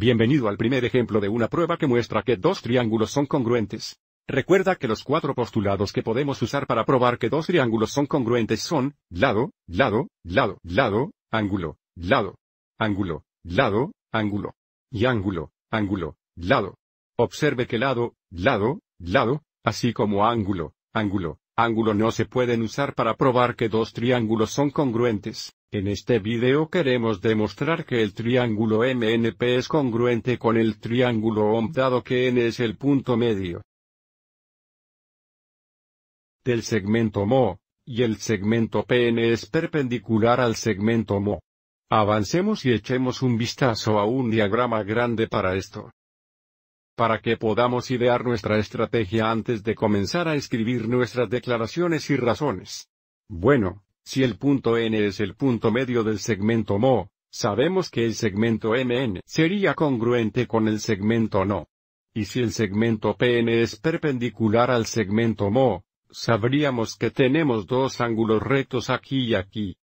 Bienvenido al primer ejemplo de una prueba que muestra que dos triángulos son congruentes. Recuerda que los cuatro postulados que podemos usar para probar que dos triángulos son congruentes son, lado, lado, lado, lado, ángulo, lado, ángulo, lado, ángulo, y ángulo, ángulo, lado. Observe que lado, lado, lado, así como ángulo, ángulo, ángulo no se pueden usar para probar que dos triángulos son congruentes. En este video queremos demostrar que el triángulo MNP es congruente con el triángulo OM dado que N es el punto medio del segmento MO, y el segmento PN es perpendicular al segmento MO. Avancemos y echemos un vistazo a un diagrama grande para esto para que podamos idear nuestra estrategia antes de comenzar a escribir nuestras declaraciones y razones. Bueno, si el punto N es el punto medio del segmento MO, sabemos que el segmento MN sería congruente con el segmento NO. Y si el segmento PN es perpendicular al segmento MO, sabríamos que tenemos dos ángulos rectos aquí y aquí.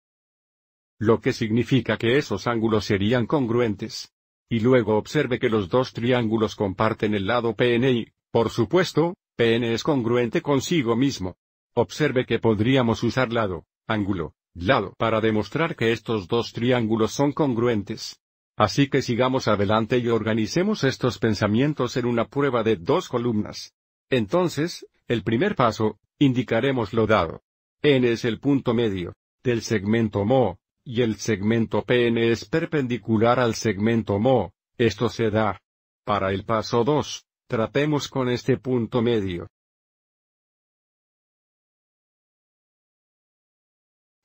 Lo que significa que esos ángulos serían congruentes y luego observe que los dos triángulos comparten el lado PN y, por supuesto, PN es congruente consigo mismo. Observe que podríamos usar lado, ángulo, lado para demostrar que estos dos triángulos son congruentes. Así que sigamos adelante y organicemos estos pensamientos en una prueba de dos columnas. Entonces, el primer paso, indicaremos lo dado. N es el punto medio del segmento MO, y el segmento PN es perpendicular al segmento MO, esto se da. Para el paso 2, tratemos con este punto medio.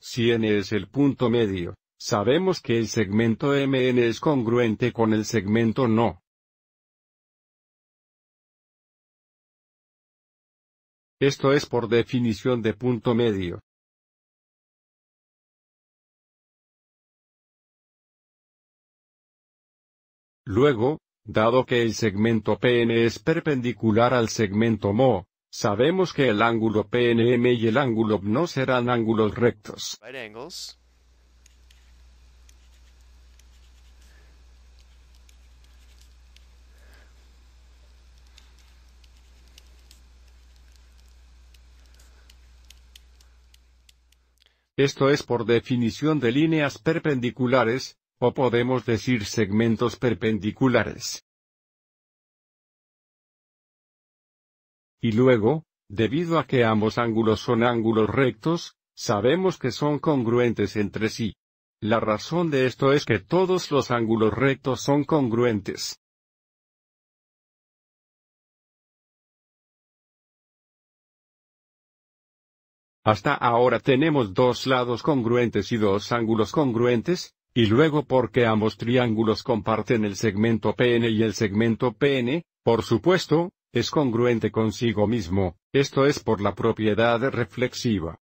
Si N es el punto medio, sabemos que el segmento MN es congruente con el segmento NO. Esto es por definición de punto medio. Luego, dado que el segmento PN es perpendicular al segmento MO, sabemos que el ángulo PNM y el ángulo no serán ángulos rectos. Esto es por definición de líneas perpendiculares, o podemos decir segmentos perpendiculares. Y luego, debido a que ambos ángulos son ángulos rectos, sabemos que son congruentes entre sí. La razón de esto es que todos los ángulos rectos son congruentes. Hasta ahora tenemos dos lados congruentes y dos ángulos congruentes, y luego porque ambos triángulos comparten el segmento PN y el segmento PN, por supuesto, es congruente consigo mismo, esto es por la propiedad reflexiva.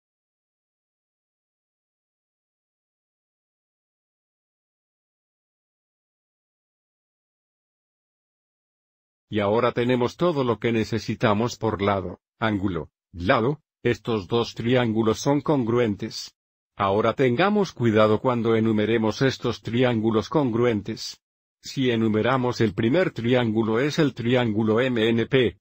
Y ahora tenemos todo lo que necesitamos por lado, ángulo, lado, estos dos triángulos son congruentes. Ahora tengamos cuidado cuando enumeremos estos triángulos congruentes. Si enumeramos el primer triángulo es el triángulo MNP.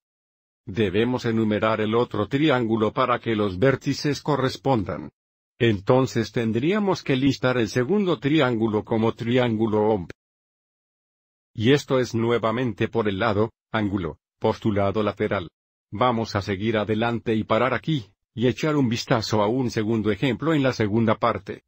Debemos enumerar el otro triángulo para que los vértices correspondan. Entonces tendríamos que listar el segundo triángulo como triángulo OMP. Y esto es nuevamente por el lado, ángulo, postulado lateral. Vamos a seguir adelante y parar aquí, y echar un vistazo a un segundo ejemplo en la segunda parte.